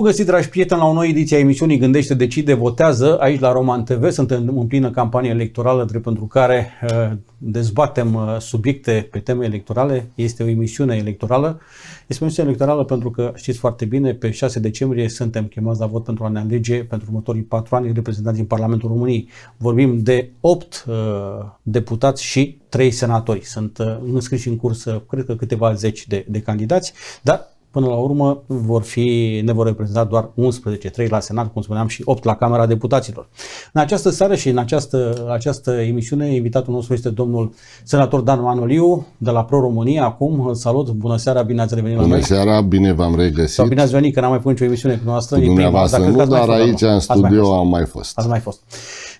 Bun găsit, dragi prieteni, la o nouă ediție a emisiunii Gândește, Decide, Votează. Aici la Roman TV suntem în plină campanie electorală, drept pentru care uh, dezbatem uh, subiecte pe teme electorale. Este o emisiune electorală. Este o emisiune electorală pentru că știți foarte bine, pe 6 decembrie suntem chemați la vot pentru a ne alege pentru următorii 4 ani reprezentanți în Parlamentul României. Vorbim de 8 uh, deputați și 3 senatori. Sunt uh, înscriși în curs, uh, cred că câteva zeci de, de candidați, dar Până la urmă vor fi, ne vor reprezenta doar 11, 3 la Senat, cum spuneam, și 8 la Camera Deputaților. În această seară și în această, această emisiune, invitatul nostru este domnul senator Dan Manoliu, de la Pro-România. Acum îl salut, bună seara, bine ați revenit bună la noi. Bună seara, bine v-am regăsit. Sau bine ați venit, că n-am mai făcut nicio emisiune cu noastră. Cu dumneavoastră prima, nu, dar fost, aici, în studio, mai am mai fost. Ați mai fost.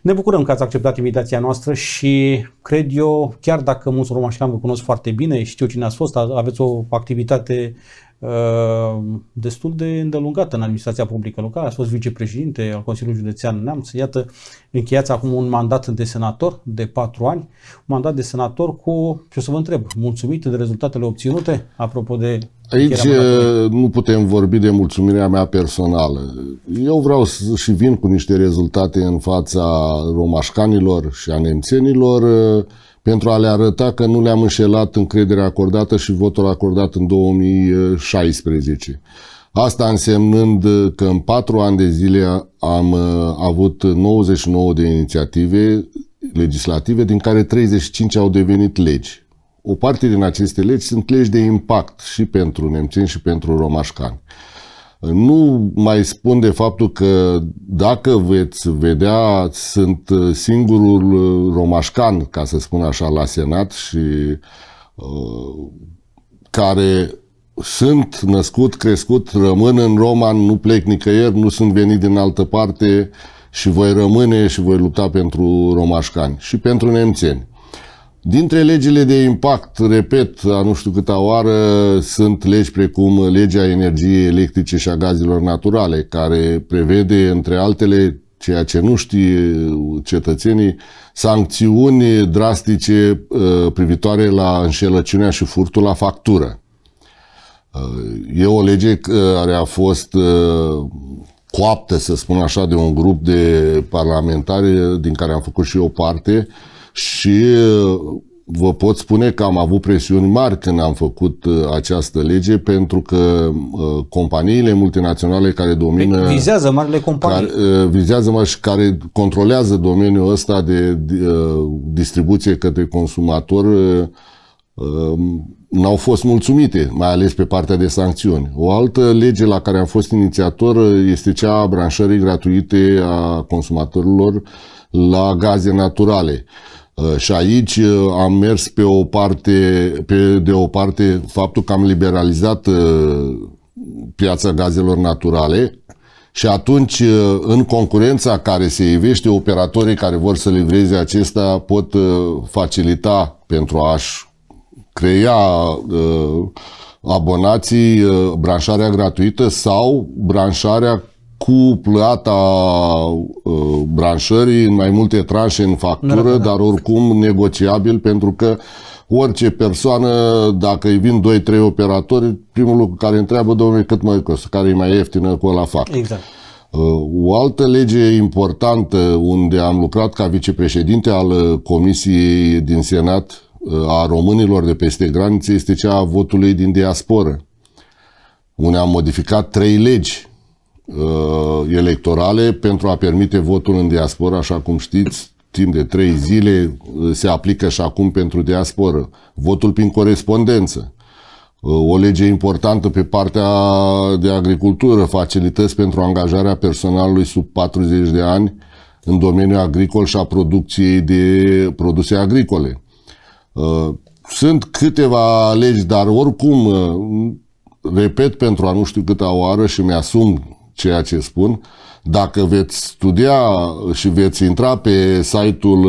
Ne bucurăm că ați acceptat invitația noastră și cred eu, chiar dacă mulți romașcani vă cunosc foarte bine, știu cine ați fost, aveți o activitate Ehm, destul de îndelungată în administrația publică locală, a fost vicepreședinte al Consiliului Județean Neamț, iată, încheiați acum un mandat de senator de patru ani, un mandat de senator cu, ce o să vă întreb, mulțumit de rezultatele obținute, apropo de... Aici eh, nu putem vorbi de mulțumirea mea personală. Eu vreau să și vin cu niște rezultate în fața romașcanilor și a nemțenilor, eh, pentru a le arăta că nu le-am înșelat încrederea acordată și votul acordat în 2016. Asta însemnând uh, că în patru ani de zile am uh, avut 99 de inițiative legislative, din care 35 au devenit legi. O parte din aceste legi sunt legi de impact și pentru nemțeni și pentru romașcani. Nu mai spun de faptul că dacă veți vedea, sunt uh, singurul uh, romașcan, ca să spun așa, la Senat și uh, care sunt născut, crescut, rămân în Roman, nu plec nicăieri, nu sunt venit din altă parte și voi rămâne și voi lupta pentru romașcani și pentru nemțeni. Dintre legile de impact, repet, a nu știu câta oară, sunt legi precum legea energiei electrice și a gazelor naturale, care prevede, între altele, ceea ce nu știe cetățenii, sancțiuni drastice uh, privitoare la înșelăciunea și furtul la factură. Uh, e o lege care a fost uh, coaptă, să spun așa, de un grup de parlamentari din care am făcut și eu parte, și uh, vă pot spune că am avut presiuni mari când am făcut uh, această lege, pentru că uh, companiile multinaționale care domină... Pe păi, vizează marile companii. Care, vizează mari și care controlează domeniul ăsta de, de distribuție către consumator um, n-au fost mulțumite, mai ales pe partea de sancțiuni. O altă lege la care am fost inițiator este cea a branșării gratuite a consumatorilor la gaze naturale. Uh, Uh, și aici uh, am mers pe o parte, pe de o parte faptul că am liberalizat uh, piața gazelor naturale și atunci în concurența care se ivește, operatorii care vor să livreze acesta pot facilita pentru a-și crea abonații branșarea gratuită sau branșarea cu plata uh, branșării în mai multe tranșe în factură, da, da, da. dar oricum negociabil, pentru că orice persoană, dacă îi vin 2-3 operatori, primul lucru care întreabă, domnule, cât mai costă, care e mai ieftină, cu la fac. Exact. Uh, o altă lege importantă unde am lucrat ca vicepreședinte al uh, Comisiei din Senat uh, a românilor de peste granițe este cea a votului din diasporă, unde am modificat trei legi Uh, electorale pentru a permite votul în diaspora, așa cum știți, timp de trei zile uh, se aplică și acum pentru diasporă. Votul prin corespondență. Uh, o lege importantă pe partea de agricultură, facilități pentru angajarea personalului sub 40 de ani în domeniul agricol și a producției de produse agricole. Sunt câteva legi, dar oricum, repet pentru a nu știu câta oară și mi-asum ceea ce spun. Dacă veți studia și veți intra pe site-ul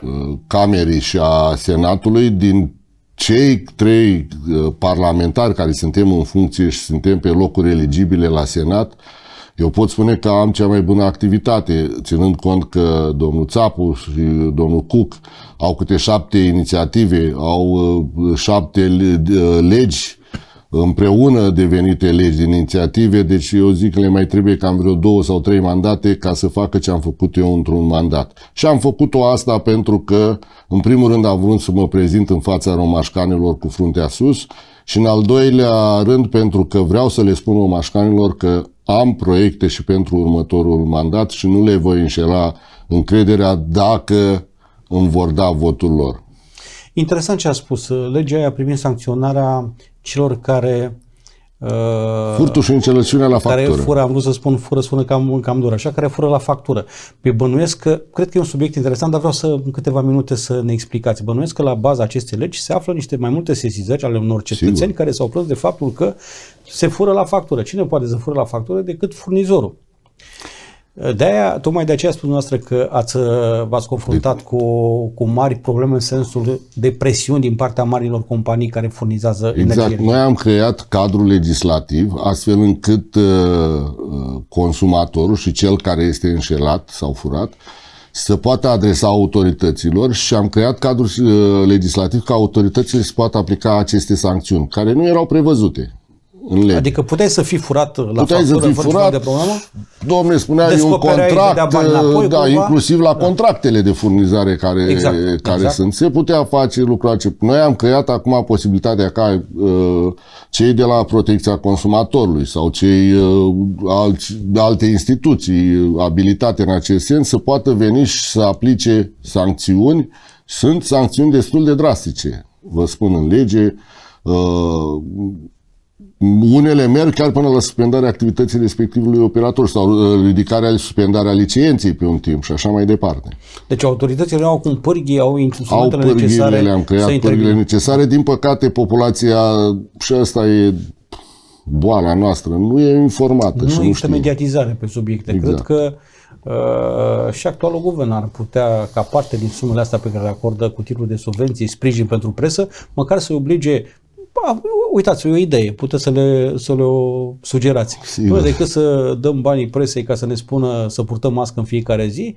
Camerei uh, uh, Camerii și a Senatului, din cei trei uh, parlamentari care suntem în funcție și suntem pe locuri eligibile la Senat, eu pot spune că am cea mai bună activitate, ținând cont că domnul Țapu și domnul Cuc au câte șapte inițiative, au șapte legi împreună devenite legi din inițiative, deci eu zic că le mai trebuie cam vreo două sau trei mandate ca să facă ce am făcut eu într-un mandat. Și am făcut-o asta pentru că, în primul rând, am vrut să mă prezint în fața romașcanilor cu fruntea sus și, în al doilea rând, pentru că vreau să le spun romașcanilor că am proiecte și pentru următorul mandat și nu le voi înșela încrederea dacă îmi vor da votul lor. Interesant ce a spus. Legea aia privind sancționarea celor care uh, Furtul și înțelepciunea la factură. Care fură, am vrut să spun fură, spună cam, cam dur, așa, care fură la factură. Pe bănuiesc că, cred că e un subiect interesant, dar vreau să, în câteva minute să ne explicați. Bănuiesc că la baza acestei legi se află niște mai multe sesizări ale unor cetățeni Sigur. care s-au plâns de faptul că se fură la factură. Cine poate să fură la factură decât furnizorul. De-aia, tocmai de aceea spun noastră că ați, v-ați confruntat cu, cu mari probleme în sensul de presiuni din partea marilor companii care furnizează exact. energie. Exact. Noi am creat cadrul legislativ astfel încât uh, uh, consumatorul și cel care este înșelat sau furat să poată adresa autorităților și am creat cadrul uh, legislativ ca autoritățile să poată aplica aceste sancțiuni, care nu erau prevăzute în lege. Adică puteai să fii furat la puteai factură, să fii furat, de problemă? Domne, spunea un contract, bani uh, înapoi, da, cumva? inclusiv la da. contractele de furnizare care, exact, care exact. sunt. Se putea face lucrul acesta. Noi am creat acum posibilitatea ca uh, cei de la protecția consumatorului sau cei uh, alți, alte instituții uh, abilitate în acest sens să poată veni și să aplice sancțiuni. Sunt sancțiuni destul de drastice, vă spun în lege, uh, unele merg chiar până la suspendarea activității respectivului operator sau uh, ridicarea, suspendarea licenței pe un timp și așa mai departe. Deci autoritățile au acum pârghii, au instrumentele au pârghile, necesare le-am creat pârghile necesare. Din păcate, populația, și asta e boala noastră, nu e informată. Nu și nu este nu mediatizare pe subiecte. Exact. Cred că Uh, și actualul guvern ar putea, ca parte din sumele astea pe care le acordă cu titlul de subvenții, sprijin pentru presă, măcar să oblige Ba, uitați, o idee, puteți să le, să le o sugerați. Sigur. Nu decât să dăm banii presei ca să ne spună să purtăm mască în fiecare zi,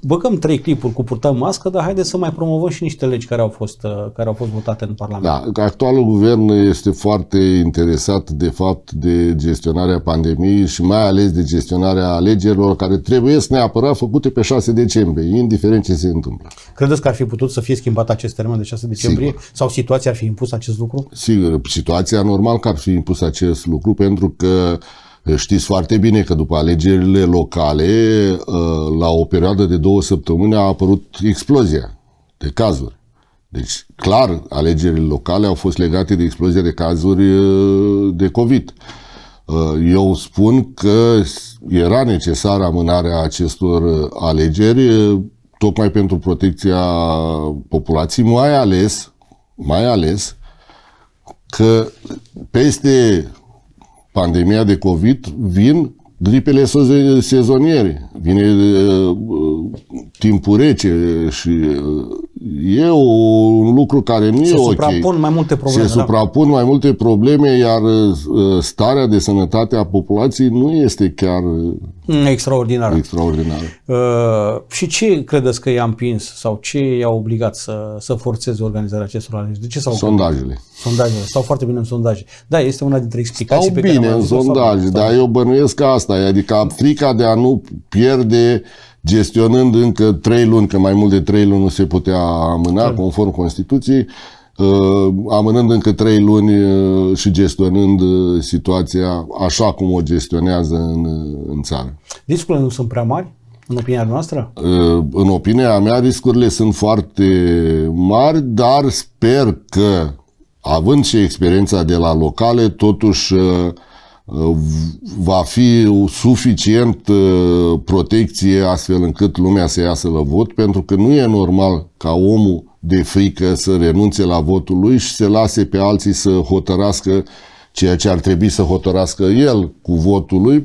băgăm trei clipuri cu purtăm mască, dar haideți să mai promovăm și niște legi care au fost, uh, care au fost votate în Parlament. Da, actualul guvern este foarte interesat de fapt de gestionarea pandemiei și mai ales de gestionarea alegerilor care trebuie să neapărat făcute pe 6 decembrie, indiferent ce se întâmplă. Credeți că ar fi putut să fie schimbat acest termen de 6 decembrie Sigur. sau situația ar fi impus acest lucru? Sigur, situația normal că ar fi impus acest lucru pentru că uh, Știți foarte bine că după alegerile locale, ă, la o perioadă de două săptămâni, a apărut explozia de cazuri. Deci, clar, alegerile locale au fost legate de explozia de cazuri ă, de COVID. Ă, eu spun că era necesară amânarea acestor alegeri tocmai pentru protecția populației, mai ales, mai ales că peste pandemia de COVID, vin gripele sezoniere, vine uh, uh, timpul rece și uh, e o, un lucru care nu se e ok. Se suprapun mai multe probleme. Se da. suprapun mai multe probleme, iar uh, starea de sănătate a populației nu este chiar mm, extraordinară. Extraordinar. Uh, și ce credeți că i-a împins sau ce i-a obligat să, să forțeze organizarea acestor alegeri? De ce s-au Sondajele. Sondajele. Sau foarte bine în sondaje. Da, este una dintre explicații Stau pe bine care în sondaje, dar eu bănuiesc că asta adică frica de a nu pierde uh, gestionând încă trei luni, că mai mult de trei luni nu se putea amâna, da. conform Constituției, uh, amânând încă trei luni uh, și gestionând uh, situația așa cum o gestionează în, în țară. Riscurile nu sunt prea mari? În opinia noastră? În opinia mea, riscurile sunt foarte mari, dar sper că, având și experiența de la locale, totuși uh, va fi suficient uh, protecție astfel încât lumea să iasă la vot, pentru că nu e normal ca omul de frică să renunțe la votul lui și să lase pe alții să hotărască ceea ce ar trebui să hotărască el cu votul lui.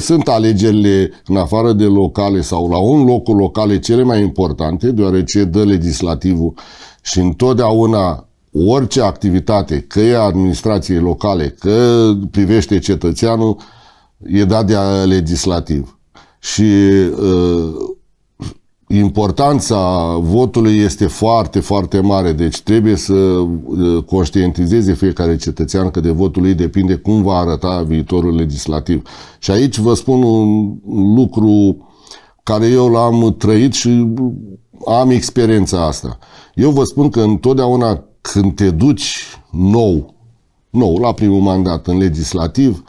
Sunt alegerile în afară de locale sau la un loc locale cele mai importante, deoarece dă legislativul și întotdeauna orice activitate, că e administrației locale, că privește cetățeanul, e dat de legislativ. Și uh, importanța votului este foarte, foarte mare, deci trebuie să uh, conștientizeze fiecare cetățean că de votul lui depinde cum va arăta viitorul legislativ. Și aici vă spun un lucru care eu l-am trăit și am experiența asta. Eu vă spun că întotdeauna când te duci nou, nou, la primul mandat în legislativ,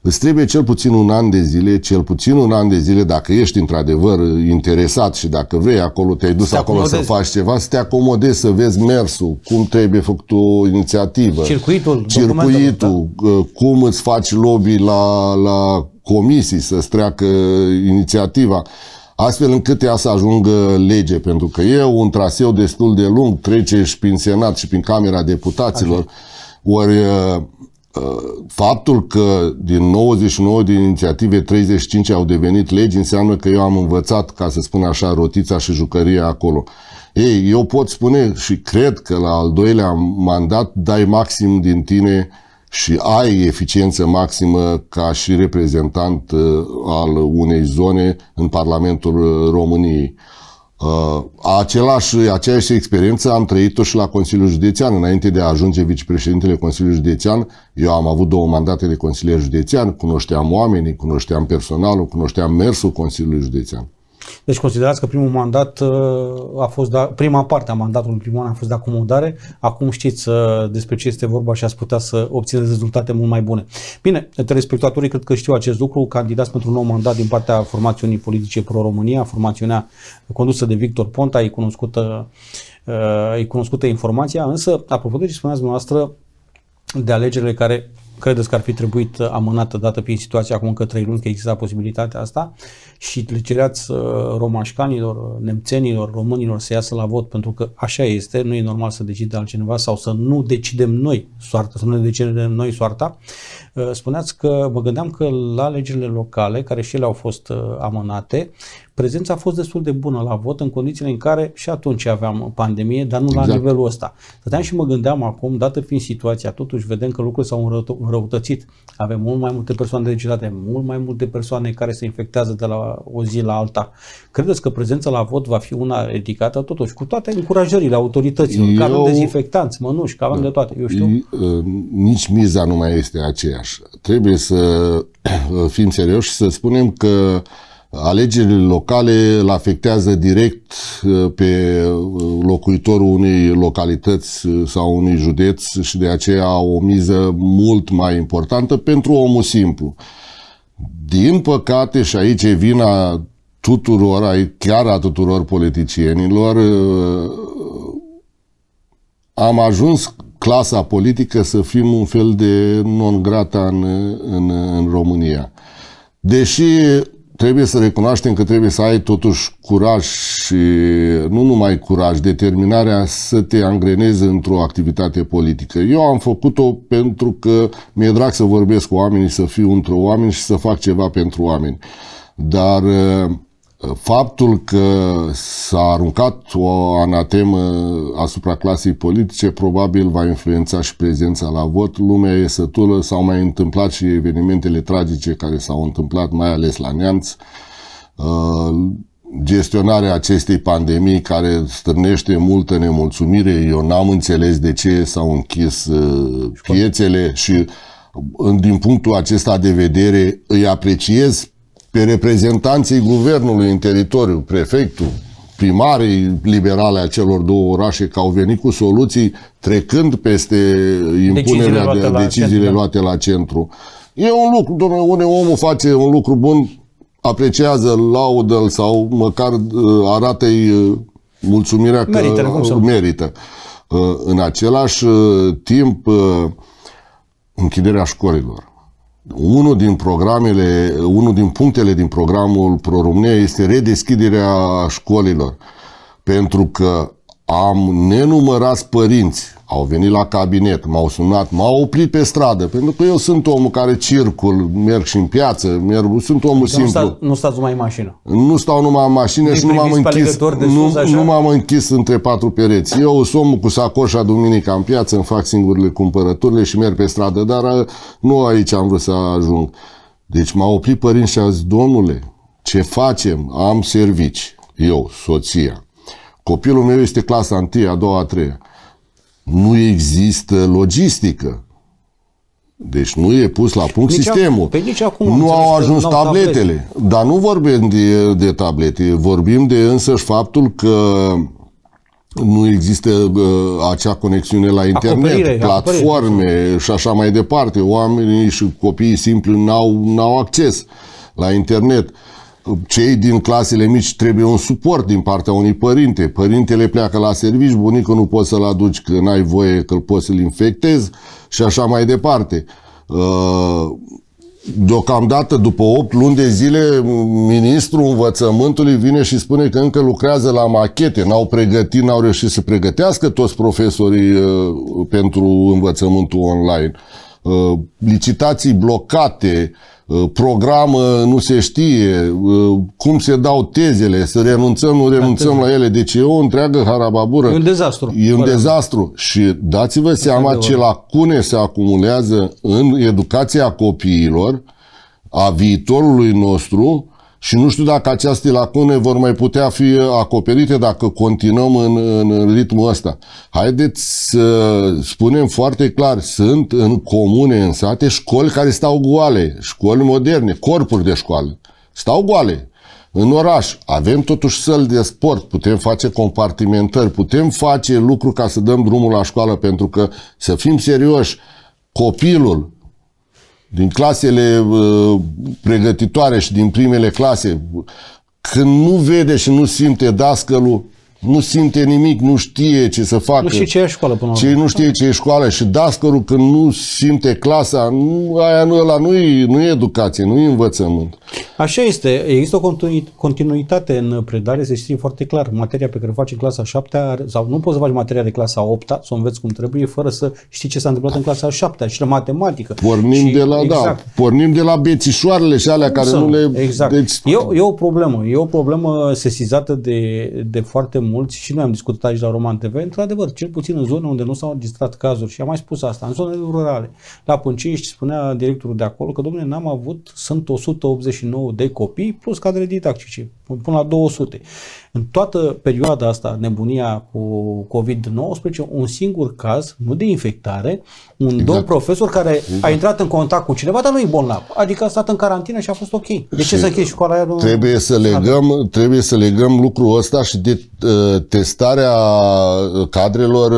îți trebuie cel puțin un an de zile, cel puțin un an de zile, dacă ești într-adevăr interesat și dacă vrei acolo, te-ai dus te acolo acomodezi. să faci ceva, să te acomodezi, să vezi mersul, cum trebuie făcut o inițiativă. Circuitul. Circuitul, da? cum îți faci lobby la, la comisii, să-ți treacă inițiativa astfel încât ea să ajungă lege, pentru că e un traseu destul de lung, trece și prin Senat și prin Camera Deputaților, Așa. ori uh, uh, faptul că din 99 din inițiative 35 au devenit legi înseamnă că eu am învățat, ca să spun așa, rotița și jucăria acolo. Ei, eu pot spune și cred că la al doilea mandat dai maxim din tine uh, și ai eficiență maximă ca și reprezentant uh, al unei zone în Parlamentul uh, României. Uh, același, aceeași experiență am trăit-o și la Consiliul Județean. Înainte de a ajunge vicepreședintele Consiliului Județean, eu am avut două mandate de Consiliul județean, cunoșteam oamenii, cunoșteam personalul, cunoșteam mersul Consiliului Județean. Deci considerați că primul mandat uh, a fost, da, prima parte a mandatului primul an a fost de acomodare, acum știți uh, despre ce este vorba și ați putea să obțineți rezultate mult mai bune. Bine, telespectatorii cred că știu acest lucru, candidați pentru un nou mandat din partea formațiunii politice pro-România, formațiunea condusă de Victor Ponta, e cunoscută, uh, e cunoscută informația, însă, apropo de ce spuneați dumneavoastră, de alegerile care credeți că ar fi trebuit amânată dată prin situația acum încă trei luni, că exista posibilitatea asta și le cereați uh, romașcanilor, nemțenilor, românilor să iasă la vot, pentru că așa este, nu e normal să decide altcineva sau să nu decidem noi soarta, să nu ne decidem noi soarta. Uh, spuneați că mă gândeam că la legile locale, care și ele au fost uh, amânate, prezența a fost destul de bună la vot în condițiile în care și atunci aveam pandemie, dar nu exact. la nivelul ăsta. Stăteam și mă gândeam acum, dată fiind situația, totuși vedem că lucrurile s-au înrăutățit. Avem mult mai multe persoane de degetate, mult mai multe persoane care se infectează de la o zi la alta. Credeți că prezența la vot va fi una ridicată totuși, cu toate încurajările autorităților, Eu... că avem dezinfectanți, mănuși, că avem da. de toate. Eu știu. Ă, nici miza nu mai este aceeași. Trebuie să fim serioși și să spunem că alegerile locale îl afectează direct ă, pe ă, locuitorul unei localități sau unui județ și de aceea o miză mult mai importantă pentru omul simplu. Din păcate, și aici e vina tuturor, chiar a tuturor politicienilor, uh, am ajuns clasa politică să fim un fel de non grata în, în, în România. Deși trebuie să recunoaștem că trebuie să ai totuși curaj și nu numai curaj, determinarea să te angrenezi într-o activitate politică. Eu am făcut-o pentru că mi-e drag să vorbesc cu oamenii, să fiu într-o oameni și să fac ceva pentru oameni. Dar uh, Faptul că s-a aruncat o anatemă asupra clasei politice probabil va influența și prezența la vot. Lumea e sătulă, s-au mai întâmplat și evenimentele tragice care s-au întâmplat, mai ales la Neamț. Uh, gestionarea acestei pandemii care stârnește multă nemulțumire, eu n-am înțeles de ce s-au închis uh, piețele și uh, din punctul acesta de vedere îi apreciez pe reprezentanții guvernului în teritoriu, prefectul, primarii liberale a celor două orașe, că au venit cu soluții trecând peste impunerea deciziile luate, de, la, deciziile centru. Da. luate la centru. E un lucru, domnule, un omul face un lucru bun, apreciază, laudă sau măcar uh, arată-i uh, mulțumirea că merită. Cum să merită. Uh, în același timp, închiderea școlilor unul din programele, unul din punctele din programul pro este redeschiderea școlilor. Pentru că am nenumărați părinți au venit la cabinet, m-au sunat, m-au oprit pe stradă, pentru că eu sunt omul care circul, merg și în piață, merg, sunt omul Dar simplu. Nu, stau stați numai în mașină. Nu stau numai în mașină și nu m-am închis. Nu, nu m-am închis între patru pereți. Eu sunt omul cu sacoșa duminica în piață, îmi fac singurile cumpărăturile și merg pe stradă, dar uh, nu aici am vrut să ajung. Deci m-au oprit părinți și a zis, domnule, ce facem? Am servici. Eu, soția. Copilul meu este clasa 1, a 2, a 3 nu există logistică. Deci nu e pus la punct nici sistemul. Pe păi nici acum nu au ajuns tabletele. tablete. Dar nu vorbim de, de tablete, vorbim de însăși faptul că nu există uh, acea conexiune la internet, acoperire, platforme acoperire. și așa mai departe. Oamenii și copiii simpli n-au, n-au acces la internet. Uh, cei din clasele mici trebuie un suport din partea unui părinte. Părintele pleacă la servici, bunicul nu poți să-l aduci că n-ai voie că poți să-l infectezi și așa mai departe. Uh, deocamdată, după 8 luni de zile, ministrul învățământului vine și spune că încă lucrează la machete, n-au pregătit, n-au reușit să pregătească toți profesorii uh, pentru învățământul online. Uh, licitații blocate, Uh, programă nu se știe, uh, cum se dau tezele, să renunțăm, nu renunțăm da, la ele. Deci e o întreagă harababură. E un dezastru. E un păi da. dezastru. Și dați-vă seama ce lacune se acumulează în educația copiilor, a viitorului nostru, și nu știu dacă aceste lacune vor mai putea fi acoperite dacă continuăm în, în ritmul ăsta. Haideți să spunem foarte clar, sunt în comune, în sate, școli care stau goale, școli moderne, corpuri de școală. Stau goale, în oraș avem totuși săli de sport, putem face compartimentări, putem face lucruri ca să dăm drumul la școală, pentru că, să fim serioși, copilul din clasele uh, pregătitoare și din primele clase, când nu vede și nu simte dascălul, nu simte nimic, nu știe ce să facă. Nu știe ce e școală până la ce, Nu știe ce e școală și dascărul când nu simte clasa, nu, aia nu, ăla nu e, nu e educație, nu e învățământ. Așa este. Există o continuitate în predare, se știe foarte clar. Materia pe care o faci în clasa 7 sau nu poți să faci materia de clasa 8 să o înveți cum trebuie fără să știi ce s-a întâmplat în clasa 7 și la matematică. Pornim și, de la, da, exact. da, pornim de la bețișoarele și alea care să, nu le... Exact. Deci... E, e, o problemă. E o problemă sesizată de, de foarte mult mulți și noi am discutat aici la Roman TV, într-adevăr, cel puțin în zone unde nu s-au registrat cazuri și am mai spus asta, în zonele rurale. La Puncești spunea directorul de acolo că, domnule, n-am avut, sunt 189 de copii plus cadre didactice până la 200. În toată perioada asta, nebunia cu COVID-19, un singur caz, nu de infectare, un exact. domn profesor care exact. a intrat în contact cu cineva, dar nu e bolnav. Adică a stat în carantină și a fost ok. De și să închei școala aia? Trebuie să, legăm, trebuie să legăm lucrul ăsta și de uh, testarea cadrelor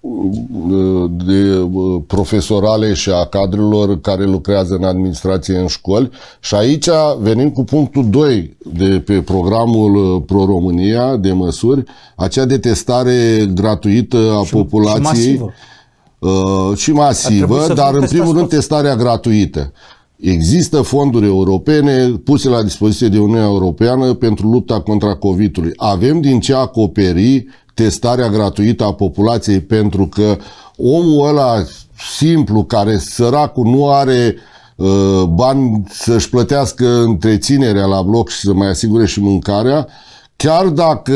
uh, de, uh, profesorale și a cadrelor care lucrează în administrație în școli. Și aici venim cu punctul 2 de pe programul uh, Pro-România de măsuri acea detestare gratuită a și, populației. Și masivă. Uh, și masivă, dar în primul rând testarea gratuită. Există fonduri europene puse la dispoziție de Uniunea Europeană pentru lupta contra COVID-ului. Avem din ce acoperi testarea gratuită a populației pentru că omul ăla simplu, care săracul nu are uh, Uh, bani să-și plătească întreținerea la bloc și să mai asigure și mâncarea, chiar dacă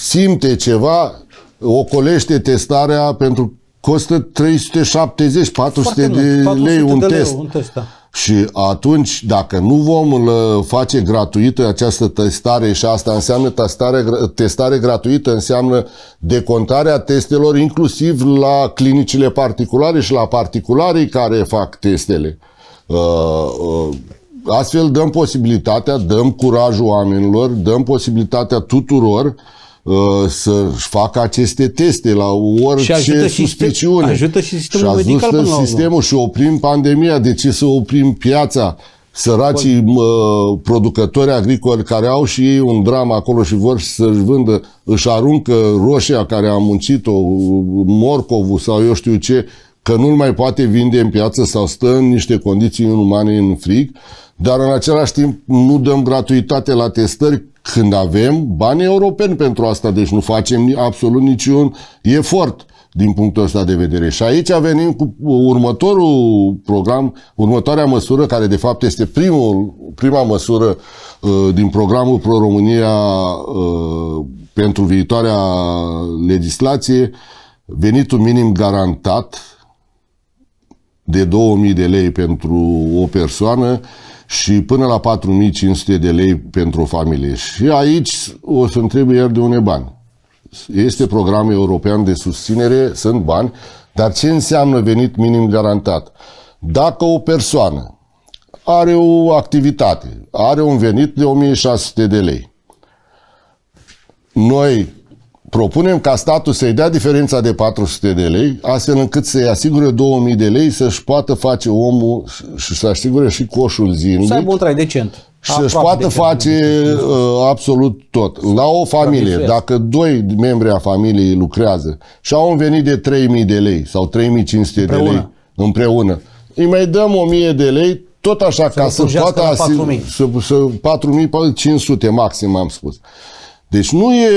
simte ceva, ocolește testarea pentru costă 370-400 de, lei un de leu, test. Un test da. Și atunci, dacă nu vom uh, face gratuită această testare și asta înseamnă testare, testare gratuită, înseamnă decontarea testelor inclusiv la clinicile particulare și la particularii care fac testele. Uh, uh, astfel dăm posibilitatea, dăm curajul oamenilor, dăm posibilitatea tuturor uh, Uh, să-și facă aceste teste la orice și ajută suspiciune. Și ajută și sistemul și medical până la sistemul și oprim pandemia. De ce să oprim piața? Săracii mă, producători agricoli care au și ei un dram acolo și vor să-și vândă, își aruncă roșia care a muncit-o, morcovul sau eu știu ce, că nu-l mai poate vinde în piață sau stă în niște condiții inumane în frig, dar în același timp nu dăm gratuitate la testări când avem bani europeni pentru asta, deci nu facem absolut niciun efort din punctul ăsta de vedere. Și aici venim cu următorul program, următoarea măsură, care de fapt este primul, prima măsură uh, din programul Pro-România uh, pentru viitoarea legislație, venitul minim garantat de 2000 de lei pentru o persoană, uh, și până la 4500 de lei pentru o familie. Și aici o să întreb iar de unde bani. Este program european de susținere, sunt bani, dar ce înseamnă venit minim garantat? Dacă o persoană are o activitate, are un venit de 1600 de lei, noi Propunem ca statul să-i dea diferența de 400 de lei, astfel încât să-i asigure 2000 de lei, să-și poată face omul și să asigure și coșul zilnic. Să aibă un trai decent. Și să-și poată face uh, absolut tot. La o familie, dacă doi membri a familiei lucrează și au un venit de 3000 de lei sau 3500 de lei împreună, îi mai dăm 1000 de lei, tot așa, să ca să poată... Să, 4.500 maxim, am spus. Deci nu e...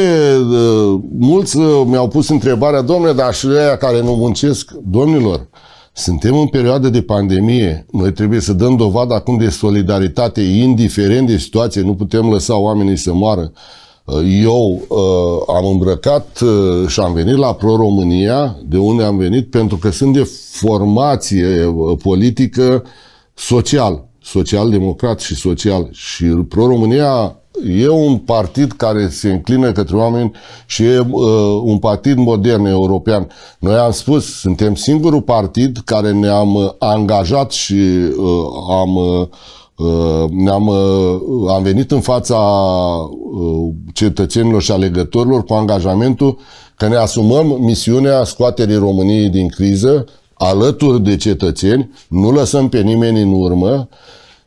Ă, mulți ă, mi-au pus întrebarea, domnule, dar și aia care nu muncesc, domnilor, suntem în perioadă de pandemie. Noi trebuie să dăm dovadă acum de solidaritate, indiferent de situație. Nu putem lăsa oamenii să moară. Ă, eu uh, am îmbrăcat uh, și am venit la Pro-România, de unde am venit, pentru că sunt de formație politică social, social-democrat și social. Și Pro-România e un partid care se înclină către oameni și e uh, un partid modern european. Noi am spus, suntem singurul partid care ne-am uh, angajat și uh, am uh, uh ne-am, uh, am venit în fața cetățenilor și alegătorilor cu angajamentul că ne asumăm misiunea scoaterii României din criză alături de cetățeni, nu lăsăm pe nimeni în urmă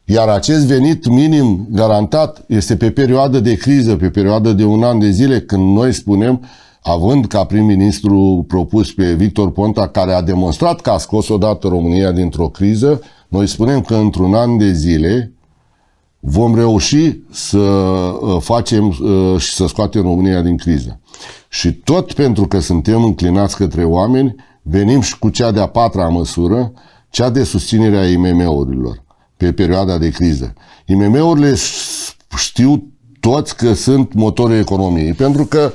iar acest venit minim garantat este pe perioadă de criză, pe perioadă de un an de zile, când noi spunem, având ca prim-ministru propus pe Victor Ponta, care a demonstrat că a scos odată România dintr-o criză, noi spunem că într-un an de zile vom reuși să uh, facem uh, și să scoatem România din criză. Și tot pentru că suntem înclinați către oameni, venim și cu cea de-a patra măsură, cea de susținere a IMM-urilor pe perioada de criză. IMM-urile știu toți că sunt motorul economiei, pentru că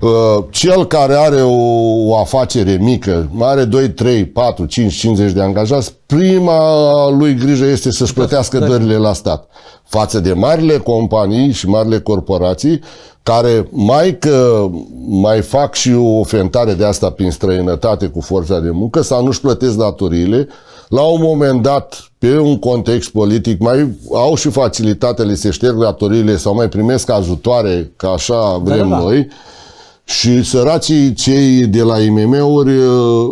uh, cel care are o, o afacere mică, are 2, 3, 4, 5, 50 de angajați, prima lui grijă este să-și plătească da. dările la stat. Față de marile companii și marile corporații, care mai că mai fac și o ofentare de asta prin străinătate cu forța de muncă sau nu-și plătesc datoriile, la un moment dat, pe un context politic, mai au și facilitatele, se șterg datoriile sau mai primesc ajutoare, ca așa da, da, vrem da, da, noi, și săracii cei de la IMM-uri uh,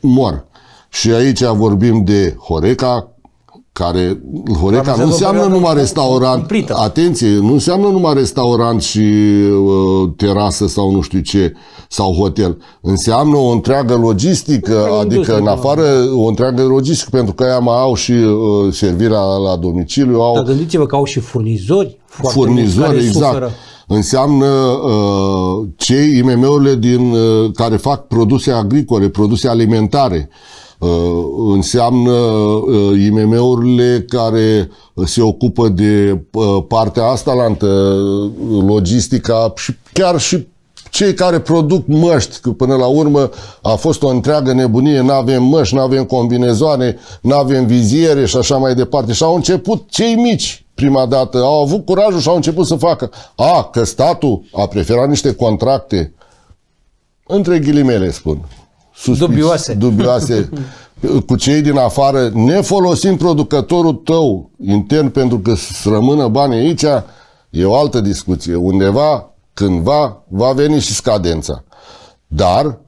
mor. Și aici vorbim de Horeca, care Horeca nu înseamnă numai restaurant. Cumplită. Atenție, nu înseamnă numai restaurant și uh, terasă sau nu știu ce, sau hotel. Înseamnă o întreagă logistică, nu, adică în afară o întreagă logistică, pentru că aia mai au și uh, servirea la domiciliu. Au... Dar gândiți-vă că au și furnizori. Furnizori, exact. Suferă înseamnă uh, cei IMM-urile din, uh, care fac produse agricole, produse alimentare. Uh, înseamnă uh, IMM-urile care se ocupă de uh, partea asta, la logistica și chiar și cei care produc măști, că până la urmă a fost o întreagă nebunie, nu avem măști, nu avem combinezoane, nu avem viziere și așa mai departe. Și au început cei mici prima dată, au avut curajul și au început să facă. A, că statul a preferat niște contracte, între ghilimele spun, suspici, dubioase. dubioase cu cei din afară, ne folosim producătorul tău intern pentru că să rămână bani aici, e o altă discuție. Undeva, cândva, va veni și scadența. Dar,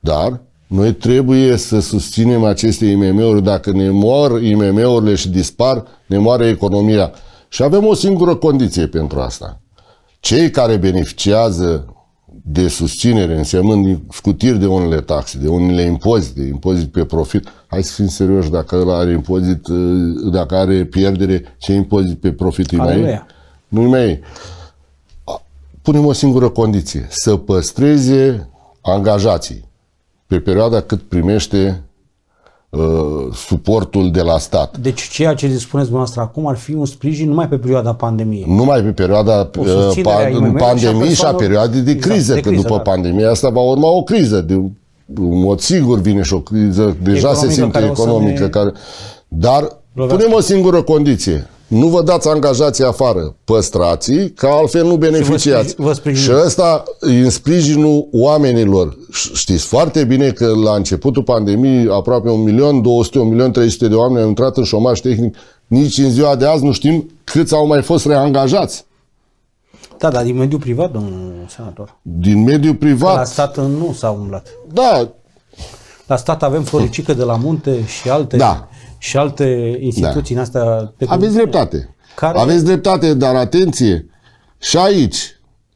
dar, noi trebuie să susținem aceste IMM-uri. Dacă ne mor IMM-urile și dispar, ne moare economia. Și avem o singură condiție pentru asta. Cei care beneficiază de susținere, însemnând scutiri de unele taxe, de unele impozite, impozit pe profit. Hai să fim serioși, dacă el are impozit, ă, dacă are pierdere, ce impozit pe profit îi mai Nu-i mai Punem o singură condiție, să păstreze angajații pe perioada cât primește Uh, suportul de la stat. Deci ceea ce spuneți dumneavoastră acum ar fi un sprijin numai pe perioada pandemiei. Numai pe perioada uh, pa pandemiei și a, perioadei de exact, criză, exact, că de după da. pandemie asta va urma o criză. De, un mod sigur vine și o criză, deja economică se simte care economică. Ne... Care, dar Punem o singură condiție. Nu vă dați angajații afară, păstrații, ca altfel nu beneficiați. Și, vă sprijin, vă și ăsta e în sprijinul oamenilor. Știți foarte bine că la începutul pandemiei aproape 1.200.000, 1.300.000 de oameni au intrat în șomaș tehnic. Nici în ziua de azi nu știm câți au mai fost reangajați. Da, dar din mediul privat, domnul senator. Din mediul privat. la stat nu s-a umblat. Da, la stat avem Floricică de la Munte și alte, da. și alte instituții da. în astea. Pe Aveți dreptate. Care... Aveți dreptate, dar atenție, și aici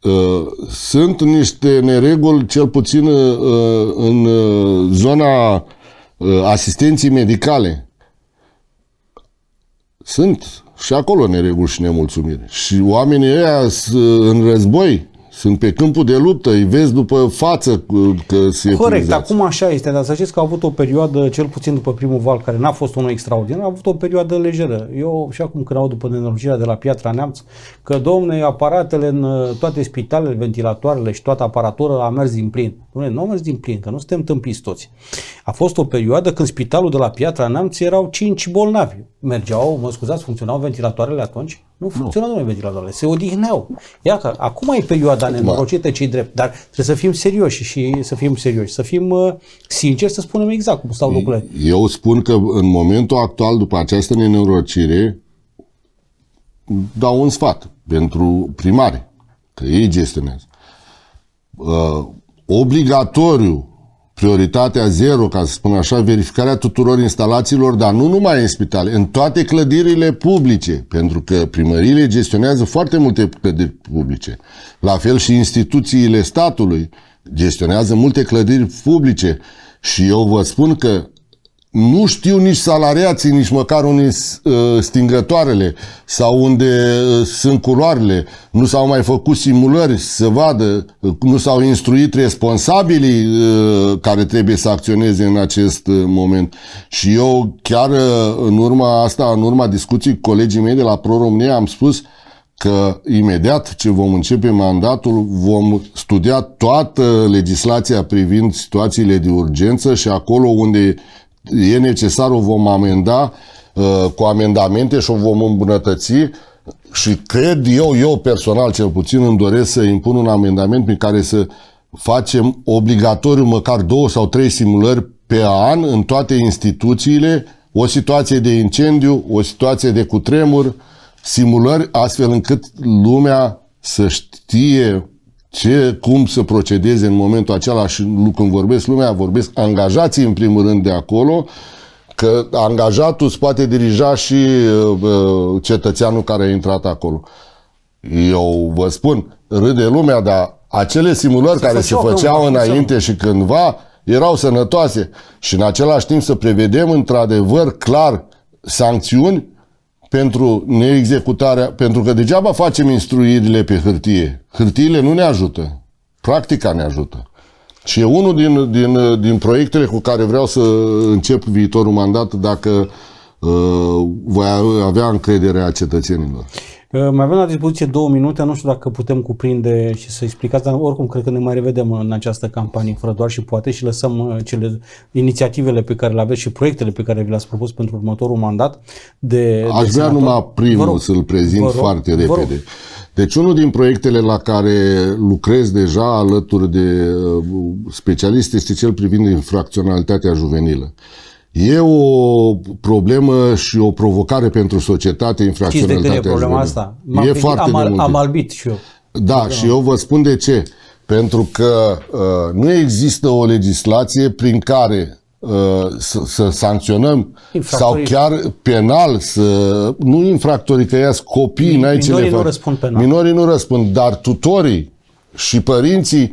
uh, sunt niște nereguli, cel puțin uh, în uh, zona uh, asistenții medicale. Sunt și acolo nereguli și nemulțumiri. Și oamenii ăia uh, în război sunt pe câmpul de luptă, îi vezi după față că se Corect, acum așa este, dar să știți că a avut o perioadă, cel puțin după primul val, care n-a fost unul extraordinar, a avut o perioadă lejeră. Eu și acum când aud după nenorocirea de la Piatra Neamț, că domne, aparatele în uh, toate spitalele, ventilatoarele și toată aparatura a mers din plin. Dom'le, nu am din plin, că nu suntem tâmpiți toți. A fost o perioadă când spitalul de la Piatra Neamț erau cinci bolnavi. Mergeau, mă scuzați, funcționau ventilatoarele atunci? Nu funcționau nu. ventilatoarele, se odihneau. Iată, acum e perioada nenorocită, cei drept, dar trebuie să fim serioși și să fim serioși, să fim uh, sinceri, să spunem exact cum stau lucrurile. Eu spun că în momentul actual, după această nenorocire, dau un sfat pentru primare, că ei gestionează. Uh, obligatoriu, prioritatea zero, ca să spun așa, verificarea tuturor instalațiilor, dar nu numai în spitale, în toate clădirile publice, pentru că primăriile gestionează foarte multe clădiri publice. La fel și instituțiile statului gestionează multe clădiri publice. Și eu vă spun că nu știu nici salariații, nici măcar unii uh, stingătoarele sau unde uh, sunt culoarele. Nu s-au mai făcut simulări să vadă, uh, nu s-au instruit responsabilii care trebuie să acționeze în acest moment. Și eu chiar în urma asta, în urma discuții cu colegii mei de la pro am spus că imediat ce vom începe mandatul vom studia toată legislația privind situațiile de urgență și acolo unde E necesar, o vom amenda uh, cu amendamente și o vom îmbunătăți și cred eu, eu personal cel puțin îmi doresc să impun un amendament prin care să facem obligatoriu măcar două sau trei simulări pe an în toate instituțiile, o situație de incendiu, o situație de cutremur, simulări astfel încât lumea să știe ce, cum să procedeze în momentul acela și când vorbesc lumea, vorbesc angajații în primul rând de acolo, că angajatul îți poate dirija și uh, uh cetățeanul care a intrat acolo. Eu vă spun, râde lumea, dar acele simulări se care se făceau înainte și cândva erau sănătoase și în același timp să prevedem într-adevăr clar sancțiuni pentru neexecutarea, pentru că degeaba facem instruirile pe hârtie. Hârtiile nu ne ajută. Practica ne ajută. Și e unul din, din, din proiectele cu care vreau să încep viitorul mandat dacă uh, voi avea încrederea cetățenilor. Uh, mai avem la dispoziție două minute, nu știu dacă putem cuprinde și să explicați, dar oricum cred că ne mai revedem în această campanie fără doar și poate și lăsăm uh, cele inițiativele pe care le aveți și proiectele pe care vi le-ați propus pentru următorul mandat de Aș de vrea senator. numai primul rog, să-l prezint rog, foarte repede. Deci unul din proiectele la care lucrez deja alături de uh, specialiști este cel privind infracționalitatea juvenilă. Uh, E o problemă și o provocare pentru societate infracționalitatea Știți de când e problema asta? M-am e foarte am, am albit și eu. Da, și eu vă spun de ce. Pentru că uh, nu există o legislație prin care uh, să, să sancționăm sau chiar penal să nu infractorii, că iați copiii, le Minorii nu răspund penal. Minorii nu răspund, dar tutorii și părinții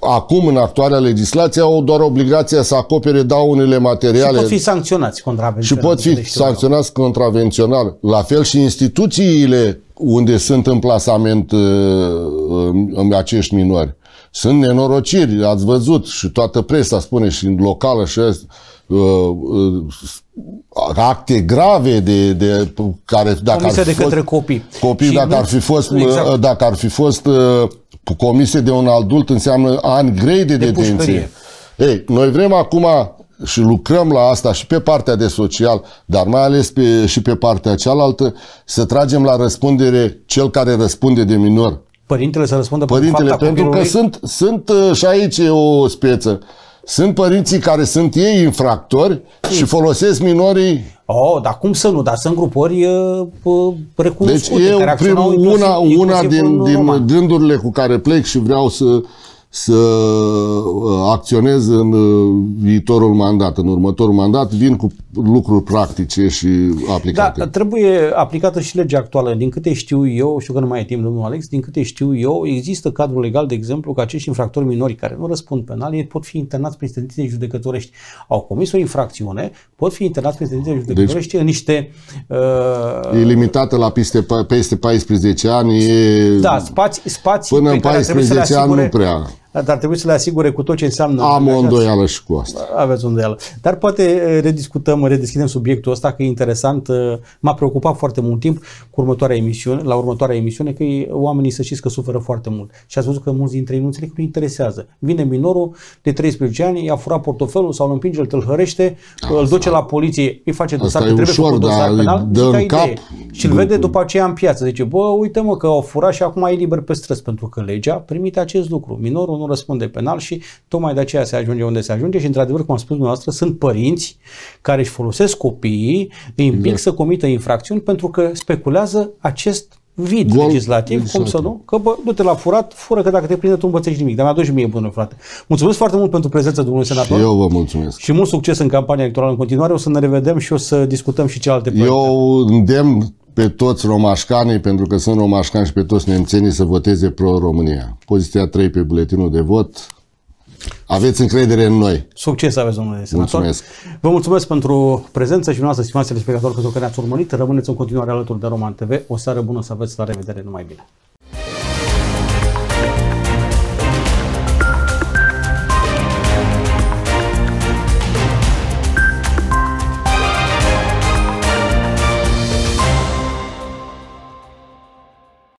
acum, în actuarea legislație, au doar obligația să acopere daunele materiale. Și pot fi sancționați contravențional. Și pot fi sancționați contravențional. La fel și instituțiile unde sunt în plasament uh, în acești minori. Sunt nenorociri, ați văzut și toată presa spune și locală și uh, uh, acte grave de, de care dacă ar fi de fost, către copii. Copii dacă nu, ar fi fost exact. dacă ar fi fost comise de un adult înseamnă ani grei de, de detenție. Pușcărie. Ei, noi vrem acum și lucrăm la asta și pe partea de social, dar mai ales pe, și pe partea cealaltă, să tragem la răspundere cel care răspunde de minor. Părintele să răspundă Părintele, pentru că sunt, sunt uh, și aici o speță. Sunt părinții care sunt ei infractori Ei. și folosesc minorii... Oh, dar cum să nu? Dar sunt grupări uh, recunoscute. Deci eu, care una, inclusiv, una inclusiv din, din gândurile cu care plec și vreau să să uh, acționez în uh, viitorul mandat, în următorul mandat, vin cu lucruri practice și da, aplicate. Da, trebuie aplicată și legea actuală. Din câte știu eu, știu că nu mai e timp, domnul Alex, din câte știu eu, există cadrul legal, de exemplu, că acești infractori minori care nu răspund penal, ei pot fi internați prin sentințe judecătorești. Au comis o infracțiune, pot fi internați prin sentințe deci judecătorești deci, în niște... Uh, e limitată la piste, peste 14 ani, e... Da, spați, spații până în 14 ani nu prea dar trebuie să le asigure cu tot ce înseamnă. Am o îndoială și cu asta. Aveți o îndoială. Dar poate eh, rediscutăm, redeschidem subiectul ăsta, că e interesant. Eh, m-a preocupat foarte mult timp cu următoarea emisiune, la următoarea emisiune, că oamenii să știți că suferă foarte mult. Și ați văzut că mulți dintre ei nu înțeleg că nu interesează. Vine minorul de 13 ani, i-a furat portofelul sau îl împinge, îl tâlhărește, asta. Da, îl duce la poliție, îi face dosar, asta e trebuie ușor, dosar penal, dă în cap. Și îl vede după aceea în piață. Zice, bă, uite mă că au furat și acum e liber pe străzi, pentru că legea permite acest lucru. Minorul nu răspunde penal și tocmai de aceea se ajunge unde se ajunge și într-adevăr, cum am spus dumneavoastră, sunt părinți care își folosesc copiii, îi împing da. să comită infracțiuni pentru că speculează acest vid Gol, legislativ, exact. cum să exact. nu? Că bă, du-te la furat, fură că dacă te prinde tu îmbățești nimic. Dar mi-a dus și mie bună, frate. Mulțumesc foarte mult pentru prezența domnului senator. Și eu vă mulțumesc. Și mult succes în campania electorală în continuare. O să ne revedem și o să discutăm și celelalte proiecte. Eu îndemn pe toți romașcanii, pentru că sunt romașcani și pe toți nemțenii să voteze pro-România. Poziția 3 pe buletinul de vot. Aveți încredere în noi. Succes aveți, domnule senator. Mulțumesc. Vă mulțumesc pentru prezență și noastră, stimați telespectatori, pentru că ne-ați urmărit. Rămâneți în continuare alături de Roman TV. O seară bună să aveți, la revedere, numai bine.